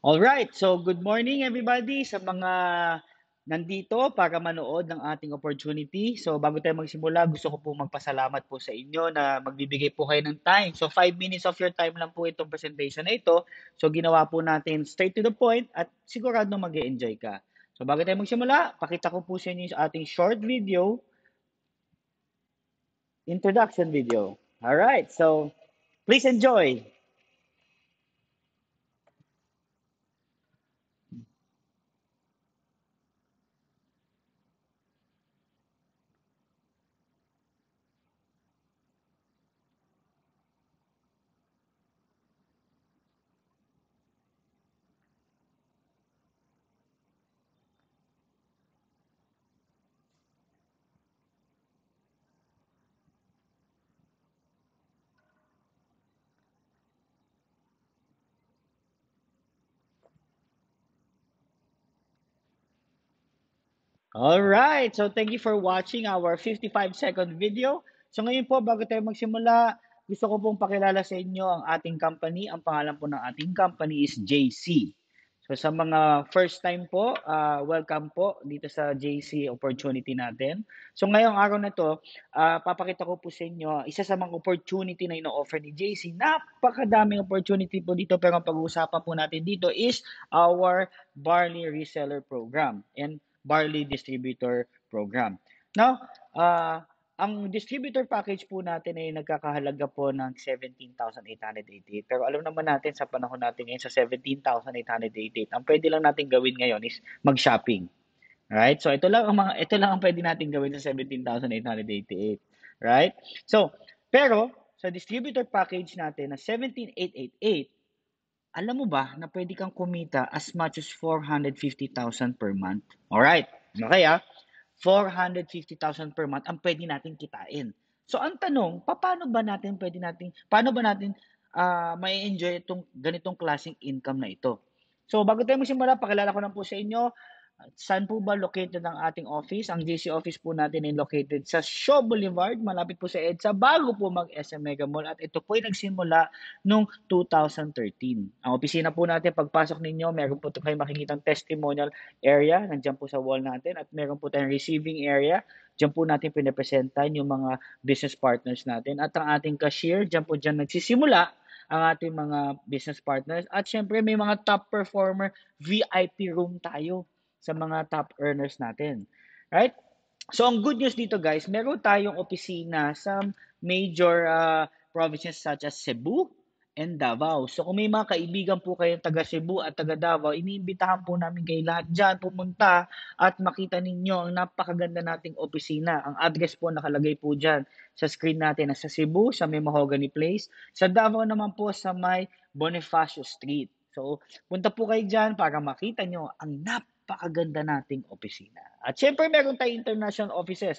All right. So good morning everybody sa mga nandito para manood ng ating opportunity. So bago tayo magsimula, gusto ko po magpasalamat po sa inyo na magbibigay po kayo ng time. So 5 minutes of your time lang po itong presentation na ito. So ginawa po natin straight to the point at sigurado mag enjoy ka. So bago tayo magsimula, pakita ko po sa inyo yung ating short video introduction video. All right. So please enjoy. All right. So thank you for watching our 55 second video. So ngayon po bago tayo magsimula, gusto ko pong pakilala sa inyo ang ating company. Ang pangalan po ng ating company is JC. So sa mga first time po, uh, welcome po dito sa JC opportunity natin. So ngayong araw na to, uh, papakita ko po sa inyo isa sa mga opportunity na ino-offer ni JC. Napakadaming opportunity po dito pero ang pag-uusapan po natin dito is our Barley Reseller Program. And barley distributor program. Now, uh, ah, ang distributor package po natin ay nagkakahalaga po ng 17,888. Pero alam naman natin sa panahon natin ngayon sa 17,888, ang pwede lang natin gawin ngayon is mag-shopping. Right? So ito lang ang mga ito lang ang pwede natin gawin sa 17,888. Right? So, pero sa distributor package natin na 17,888, alam mo ba na pwede kang kumita as much as 450,000 per month? Alright, okay ah. 450,000 per month ang pwede natin kitain. So ang tanong, paano ba natin pwede natin, paano ba natin uh, ah, may enjoy itong ganitong klaseng income na ito? So bago tayo magsimula, pakilala ko lang po sa inyo Saan po ba located ang ating office? Ang DC office po natin ay located sa Shaw Boulevard, malapit po sa EDSA, bago po mag-SM Mega Mall. At ito po ay nagsimula noong 2013. Ang opisina po natin, pagpasok ninyo, meron po tayong makikitang testimonial area, nandiyan po sa wall natin, at meron po tayong receiving area, Diyan po natin pinapresentan yung mga business partners natin. At ang ating cashier, diyan po diyan nagsisimula ang ating mga business partners. At syempre, may mga top performer VIP room tayo sa mga top earners natin. Right? So ang good news dito guys, meron tayong opisina sa major uh, provinces such as Cebu and Davao. So kung may mga kaibigan po kayong taga Cebu at taga Davao, iniimbitahan po namin kayo lahat dyan pumunta at makita ninyo ang napakaganda nating opisina. Ang address po nakalagay po dyan sa screen natin na sa Cebu, sa may Mahogany Place. Sa Davao naman po sa may Bonifacio Street. So, punta po kayo dyan para makita nyo ang nap napakaganda nating opisina. At syempre, meron tayong international offices.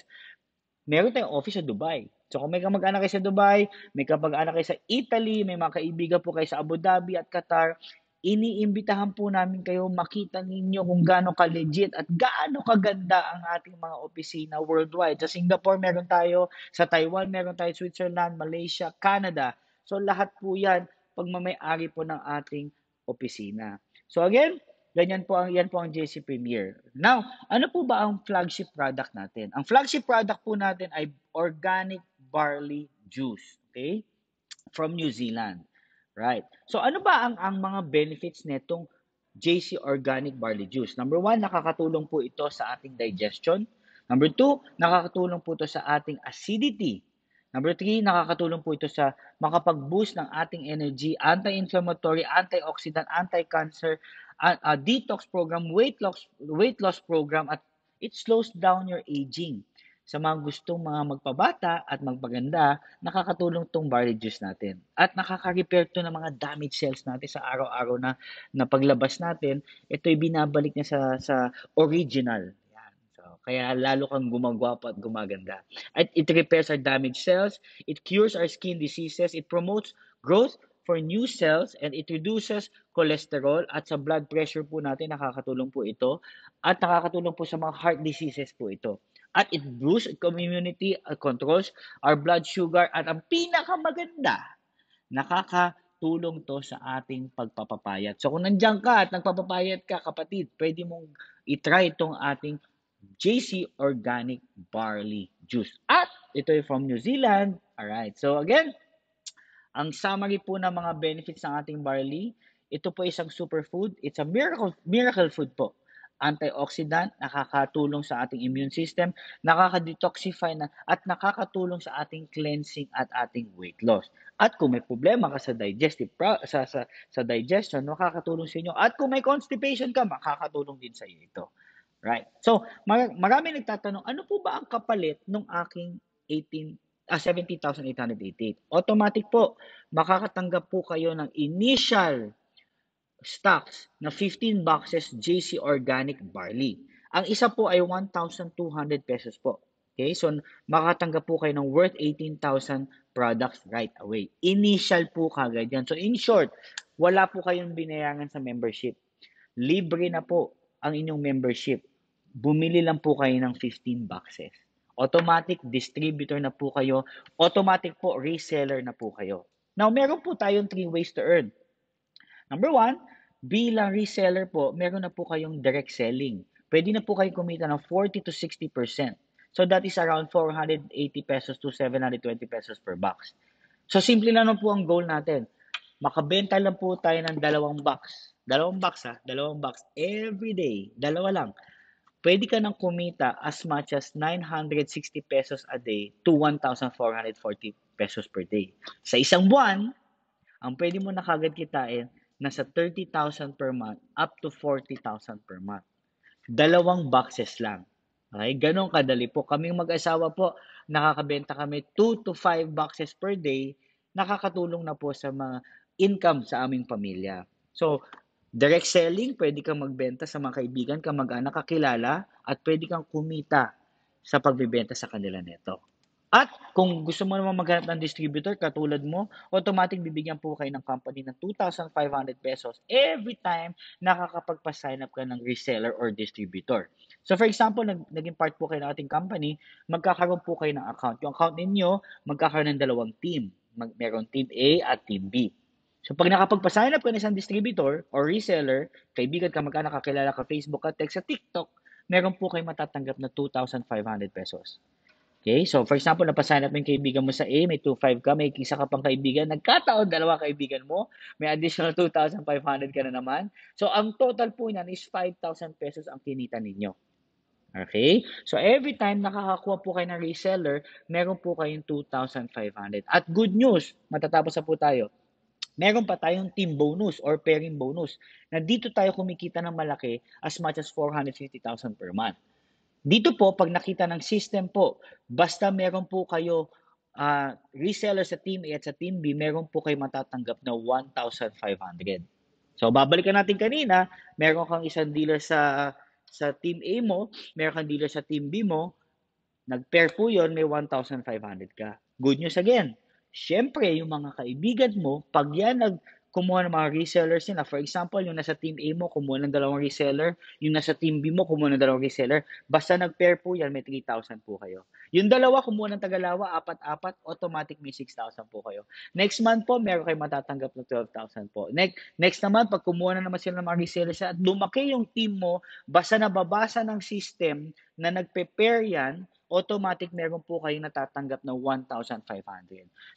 Meron tayong office sa Dubai. So kung may kamag-anak kayo sa Dubai, may kamag-anak kayo sa Italy, may mga kaibigan po kayo sa Abu Dhabi at Qatar, iniimbitahan po namin kayo makita ninyo kung gaano ka-legit at gaano kaganda ang ating mga opisina worldwide. Sa Singapore meron tayo, sa Taiwan meron tayo, Switzerland, Malaysia, Canada. So lahat po yan pagmamayari po ng ating opisina. So again, Ganyan po ang yan po ang JC Premier. Now, ano po ba ang flagship product natin? Ang flagship product po natin ay organic barley juice, okay? From New Zealand. Right. So ano ba ang ang mga benefits nitong JC Organic Barley Juice? Number one, nakakatulong po ito sa ating digestion. Number two, nakakatulong po ito sa ating acidity. Number three, nakakatulong po ito sa makapag-boost ng ating energy, anti-inflammatory, antioxidant, anti-cancer, a, a detox program, weight loss, weight loss program at it slows down your aging. Sa mga gustong mga magpabata at magpaganda, nakakatulong tong barley juice natin. At nakaka-repair to ng mga damaged cells natin sa araw-araw na, na paglabas natin. Ito ay binabalik niya sa, sa original. So, kaya lalo kang gumagwapo at gumaganda. At it repairs our damaged cells, it cures our skin diseases, it promotes growth, for new cells and it reduces cholesterol at sa blood pressure po natin nakakatulong po ito at nakakatulong po sa mga heart diseases po ito. At it boosts immunity, uh, controls our blood sugar at ang pinakamaganda, nakakatulong to sa ating pagpapapayat. So kung nandiyan ka at nagpapapayat ka kapatid, pwede mong itry itong ating JC Organic Barley Juice. At ito ay from New Zealand. All right. so again, ang summary po ng mga benefits ng ating barley, ito po isang superfood. It's a miracle, miracle food po. Antioxidant, nakakatulong sa ating immune system, nakakadetoxify na, at nakakatulong sa ating cleansing at ating weight loss. At kung may problema ka sa digestive sa, sa, sa digestion, makakatulong sa inyo. At kung may constipation ka, makakatulong din sa iyo ito. Right. So, mar- marami nagtatanong, ano po ba ang kapalit ng aking 18 ah, 70,888. Automatic po, makakatanggap po kayo ng initial stocks na 15 boxes JC Organic Barley. Ang isa po ay 1,200 pesos po. Okay? So, makatanggap po kayo ng worth 18,000 products right away. Initial po kagad yan. So, in short, wala po kayong binayangan sa membership. Libre na po ang inyong membership. Bumili lang po kayo ng 15 boxes. Automatic distributor na po kayo. Automatic po reseller na po kayo. Now, meron po tayong three ways to earn. Number one, bilang reseller po, meron na po kayong direct selling. Pwede na po kayong kumita ng 40 to 60%. So that is around 480 pesos to 720 pesos per box. So simple lang po ang goal natin. Makabenta lang po tayo ng dalawang box. Dalawang box ha, dalawang box every day. Dalawa lang pwede ka nang kumita as much as 960 pesos a day to 1,440 pesos per day. Sa isang buwan, ang pwede mo na kagad kitain nasa 30,000 per month up to 40,000 per month. Dalawang boxes lang. Okay? Ganon kadali po. Kaming mag-asawa po, nakakabenta kami 2 to 5 boxes per day. Nakakatulong na po sa mga income sa aming pamilya. So, Direct selling, pwede kang magbenta sa mga kaibigan, kamag-anak, kakilala, at pwede kang kumita sa pagbibenta sa kanila neto. At kung gusto mo naman maghanap ng distributor katulad mo, automatic bibigyan po kayo ng company ng 2,500 pesos every time nakakapagpa-sign up ka ng reseller or distributor. So for example, nag, naging part po kayo ng ating company, magkakaroon po kayo ng account. Yung account ninyo, magkakaroon ng dalawang team. Mag, meron team A at team B. So pag nakapagpa-sign up ka na isang distributor or reseller, kaibigan ka, magka nakakilala ka, Facebook at text sa TikTok, meron po kayo matatanggap na 2,500 pesos. Okay? So, for example, napasign up mo yung kaibigan mo sa A, may 2,500 ka, may isa ka pang kaibigan, nagkataon dalawa kaibigan mo, may additional 2,500 ka na naman. So, ang total po niyan is 5,000 pesos ang kinita ninyo. Okay? So, every time nakakakuha po kayo ng reseller, meron po kayong 2,500. At good news, matatapos na po tayo meron pa tayong team bonus or pairing bonus na dito tayo kumikita ng malaki as much as 450,000 per month. Dito po, pag nakita ng system po, basta meron po kayo uh, reseller sa team A at sa team B, meron po kayo matatanggap na 1,500. So, babalikan natin kanina, meron kang isang dealer sa sa team A mo, meron kang dealer sa team B mo, nag-pair po yun, may 1,500 ka. Good news again, Siyempre, yung mga kaibigan mo, pag yan nag kumuha ng mga resellers nila. For example, yung nasa team A mo, kumuha ng dalawang reseller. Yung nasa team B mo, kumuha ng dalawang reseller. Basta nag-pair po yan, may 3,000 po kayo. Yung dalawa, kumuha ng tagalawa, apat-apat, automatic may 6,000 po kayo. Next month po, meron kayo matatanggap ng 12,000 po. Next, next naman, pag kumuha na naman sila ng mga resellers at lumaki yung team mo, basta nababasa ng system na nagpe-pair yan, automatic meron po kayong natatanggap na 1,500.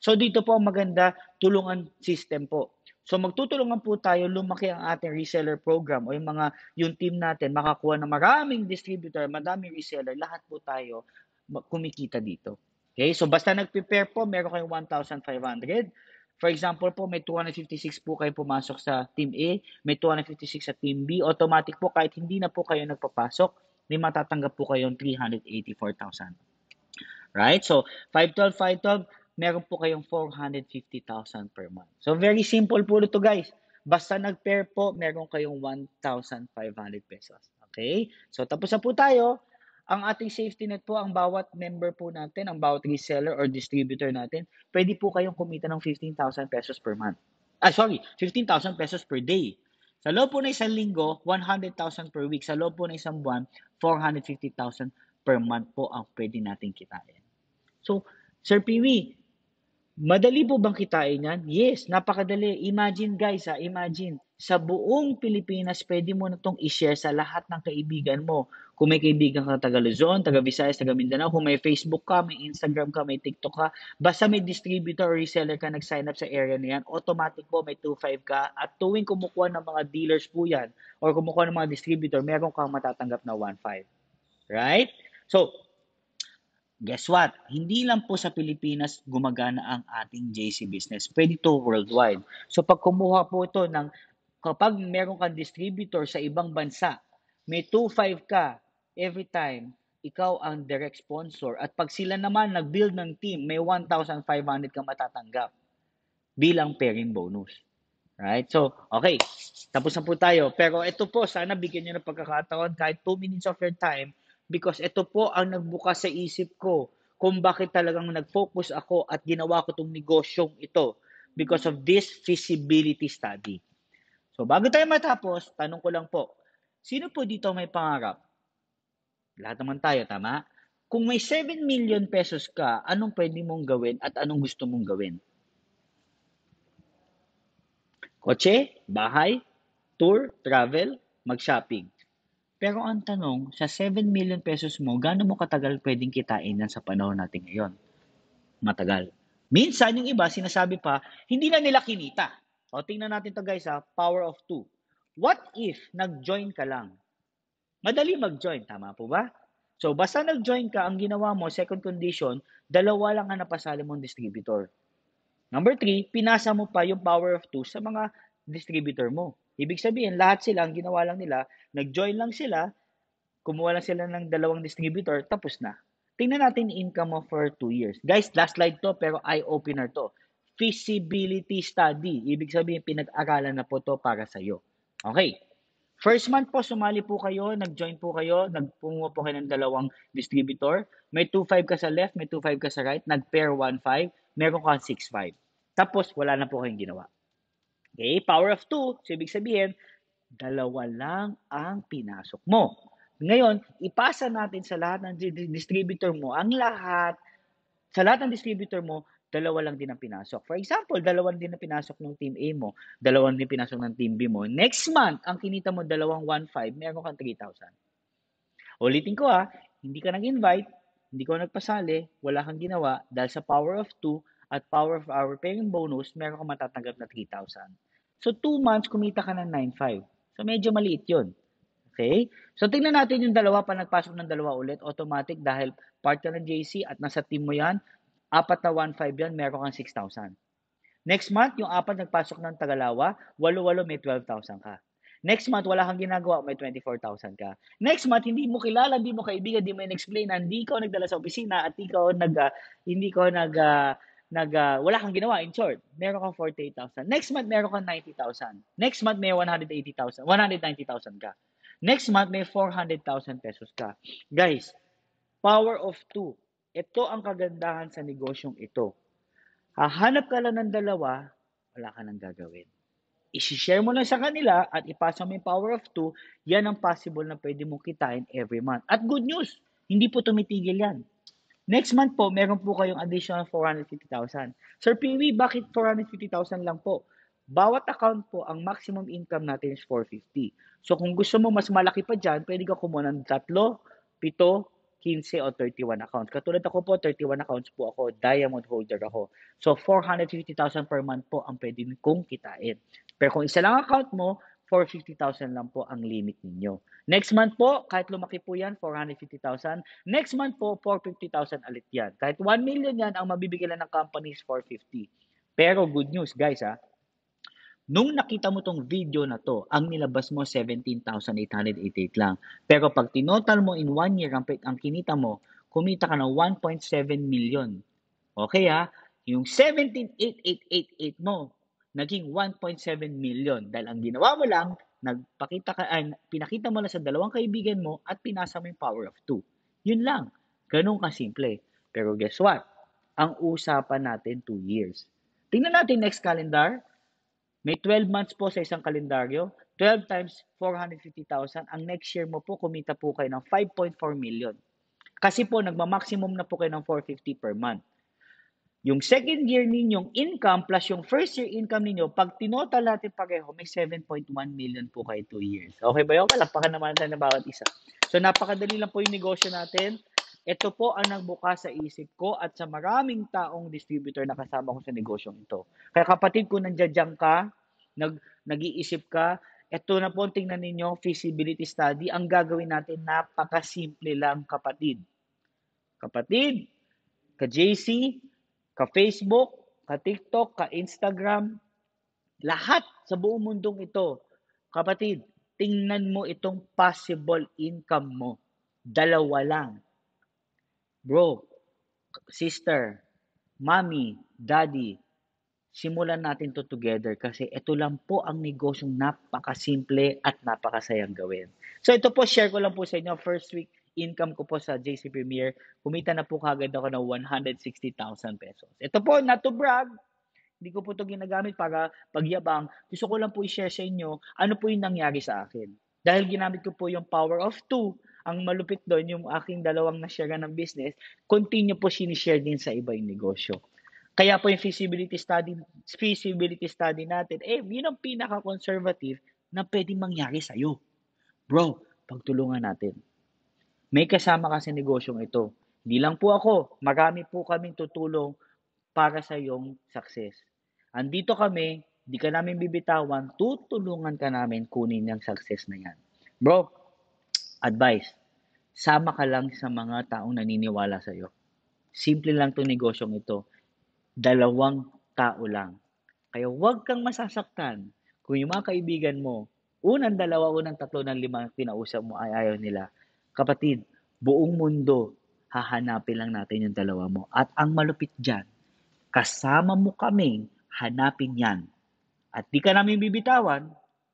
So dito po maganda tulungan system po. So magtutulungan po tayo lumaki ang ating reseller program o yung mga yung team natin makakuha ng maraming distributor, madaming reseller, lahat po tayo kumikita dito. Okay? So basta nag-prepare po, meron kayong 1,500. For example po, may 256 po kayo pumasok sa team A, may 256 sa team B. Automatic po, kahit hindi na po kayo nagpapasok, may matatanggap po kayong 384,000. Right? So, 512, 512, meron po kayong 450,000 per month. So, very simple po ito guys. Basta nag-pair po, meron kayong 1,500 pesos. Okay? So, tapos na po tayo. Ang ating safety net po, ang bawat member po natin, ang bawat reseller or distributor natin, pwede po kayong kumita ng 15,000 pesos per month. Ah, sorry, 15,000 pesos per day. Sa loob po na isang linggo, 100,000 per week. Sa loob po na isang buwan, 450,000 per month po ang pwede natin kitain. So, Sir Piwi, Madali po bang kitain yan? Yes, napakadali. Imagine guys, ha, ah, imagine. Sa buong Pilipinas, pwede mo na itong i-share sa lahat ng kaibigan mo. Kung may kaibigan ka taga Luzon, taga Visayas, taga Mindanao, kung may Facebook ka, may Instagram ka, may TikTok ka, basta may distributor or reseller ka nag-sign up sa area na yan, automatic po may 2.5 ka at tuwing kumukuha ng mga dealers po yan or kumukuha ng mga distributor, meron kang matatanggap na 1.5. Right? So, guess what? Hindi lang po sa Pilipinas gumagana ang ating JC business. Pwede to worldwide. So pag kumuha po ito ng, kapag meron kang distributor sa ibang bansa, may 2.5 ka every time, ikaw ang direct sponsor. At pag sila naman nag-build ng team, may 1,500 ka matatanggap bilang pairing bonus. Right? So, okay. Tapos na po tayo. Pero ito po, sana bigyan nyo ng pagkakataon kahit 2 minutes of your time Because ito po ang nagbukas sa isip ko kung bakit talagang nag-focus ako at ginawa ko itong negosyong ito because of this feasibility study. So bago tayo matapos, tanong ko lang po, sino po dito may pangarap? Lahat naman tayo, tama? Kung may 7 million pesos ka, anong pwede mong gawin at anong gusto mong gawin? Kotse, bahay, tour, travel, mag-shopping. Pero ang tanong, sa 7 million pesos mo, gaano mo katagal pwedeng kitain yan sa panahon natin ngayon? Matagal. Minsan, yung iba, sinasabi pa, hindi na nila kinita. O, tingnan natin to guys ha, power of two. What if nag-join ka lang? Madali mag-join, tama po ba? So, basta nag-join ka, ang ginawa mo, second condition, dalawa lang ang napasali mong distributor. Number three, pinasa mo pa yung power of two sa mga distributor mo. Ibig sabihin, lahat sila, ang ginawa lang nila, nag-join lang sila, kumuha lang sila ng dalawang distributor, tapos na. Tingnan natin income mo for 2 years. Guys, last slide to, pero eye-opener to. Feasibility study. Ibig sabihin, pinag-aralan na po to para sa'yo. Okay. First month po, sumali po kayo, nag-join po kayo, nagpungo po kayo ng dalawang distributor. May 2.5 ka sa left, may 2.5 ka sa right, nag-pair 1.5, meron ka 6.5. Tapos, wala na po kayong ginawa. Okay, power of 2. So, ibig sabihin, dalawa lang ang pinasok mo. Ngayon, ipasa natin sa lahat ng distributor mo, ang lahat, sa lahat ng distributor mo, dalawa lang din ang pinasok. For example, dalawa din ang pinasok ng team A mo, dalawa din pinasok ng team B mo. Next month, ang kinita mo dalawang 1.5, meron kang 3,000. Ulitin ko ha, ah, hindi ka nag-invite, hindi ka nagpasali, wala kang ginawa, dahil sa power of 2 at power of our paying bonus, meron kang matatanggap na 3,000. So, 2 months, kumita ka ng 9.5. So, medyo maliit yun. Okay? So, tingnan natin yung dalawa. pa nagpasok ng dalawa ulit, automatic dahil part ka ng JC at nasa team mo yan, apat na 1.5 yan, meron kang 6,000. Next month, yung apat nagpasok ng Tagalawa, walo-walo may 12,000 ka. Next month, wala kang ginagawa, may 24,000 ka. Next month, hindi mo kilala, hindi mo kaibigan, hindi mo in-explain na hindi ka nagdala sa opisina at ah, hindi ka nag, uh, ah, hindi ko nag, uh, nag uh, wala kang ginawa in short meron kang 48,000 next month meron kang 90,000 next month may 180,000 190,000 ka next month may 400,000 pesos ka guys power of two ito ang kagandahan sa negosyong ito hahanap ka lang ng dalawa wala ka nang gagawin i-share mo lang sa kanila at ipasa mo yung power of 2, yan ang possible na pwede mong kitain every month. At good news, hindi po tumitigil yan. Next month po, meron po kayong additional 450,000. Sir Peewee, bakit 450,000 lang po? Bawat account po, ang maximum income natin is 450. So kung gusto mo mas malaki pa dyan, pwede ka kumuha ng tatlo, pito, 15 o 31 accounts. Katulad ako po, 31 accounts po ako, diamond holder ako. So 450,000 per month po ang pwede kong kitain. Pero kung isa lang account mo, 450,000 lang po ang limit ninyo. Next month po, kahit lumaki po yan, 450,000. Next month po, 450,000 alit yan. Kahit 1 million yan, ang mabibigyan ng companies, 450. Pero good news, guys, ha? Nung nakita mo tong video na to, ang nilabas mo 17,888 lang. Pero pag tinotal mo in 1 year ang, ang kinita mo, kumita ka ng 1.7 million. Okay ha? Yung 17,888 mo, naging 1.7 million dahil ang ginawa mo lang, nagpakita ka, ay, pinakita mo lang sa dalawang kaibigan mo at pinasa mo yung power of 2. Yun lang. Ganun ka simple Pero guess what? Ang usapan natin 2 years. Tingnan natin next calendar. May 12 months po sa isang kalendaryo. 12 times 450,000. Ang next year mo po, kumita po kayo ng 5.4 million. Kasi po, nagma-maximum na po kayo ng 450 per month. Yung second year ninyong income plus yung first year income ninyo, pag tinotal natin pareho, may 7.1 million po kayo 2 years. Okay ba yun? Palakpakan naman natin na bawat isa. So napakadali lang po yung negosyo natin. Ito po ang nagbukas sa isip ko at sa maraming taong distributor na kasama ko sa negosyong ito. Kaya kapatid ko, nandiyadyang ka, nag, nag-iisip ka, ito na po, tingnan ninyo, feasibility study. Ang gagawin natin, napakasimple lang, kapatid. Kapatid, ka-JC, ka-Facebook, ka-TikTok, ka-Instagram, lahat sa buong mundong ito, kapatid, tingnan mo itong possible income mo. Dalawa lang. Bro, sister, mommy, daddy, simulan natin to together kasi ito lang po ang negosyong napakasimple at napakasayang gawin. So ito po, share ko lang po sa inyo. First week income ko po sa JC Premier, kumita na po kagad ako ng 160,000 pesos. Ito po, not to brag, hindi ko po ito ginagamit para pagyabang. Gusto ko lang po i-share sa inyo ano po yung nangyari sa akin. Dahil ginamit ko po yung power of two, ang malupit doon, yung aking dalawang na-share ng business, continue po sinishare din sa iba yung negosyo. Kaya po yung feasibility study, feasibility study natin, eh, yun ang pinaka-conservative na pwedeng mangyari sa'yo. Bro, pagtulungan natin. May kasama kasi negosyong ito. Hindi lang po ako, marami po kaming tutulong para sa iyong success. Andito kami, di ka namin bibitawan, tutulungan ka namin kunin yung success na yan. Bro, advice, sama ka lang sa mga taong naniniwala sa iyo. Simple lang tong negosyong ito. Dalawang tao lang. Kaya huwag kang masasaktan kung yung mga kaibigan mo, unang dalawa, unang tatlo, ng lima kinausap mo ay ayaw nila. Kapatid, buong mundo, hahanapin lang natin yung dalawa mo. At ang malupit dyan, kasama mo kaming hanapin yan. At di ka namin bibitawan,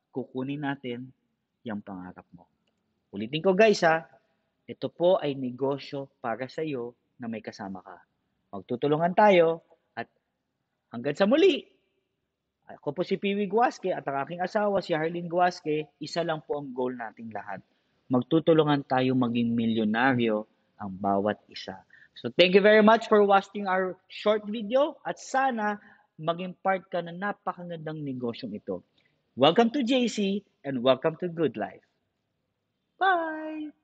kukunin natin yung pangarap mo. Ulitin ko guys ha, ito po ay negosyo para sa iyo na may kasama ka. Magtutulungan tayo at hanggang sa muli, ako po si Piwi Guasque at ang aking asawa si Harleen Guasque, isa lang po ang goal nating lahat magtutulungan tayo maging milyonaryo ang bawat isa. So thank you very much for watching our short video at sana maging part ka ng napakagandang negosyong ito. Welcome to JC and welcome to Good Life. Bye!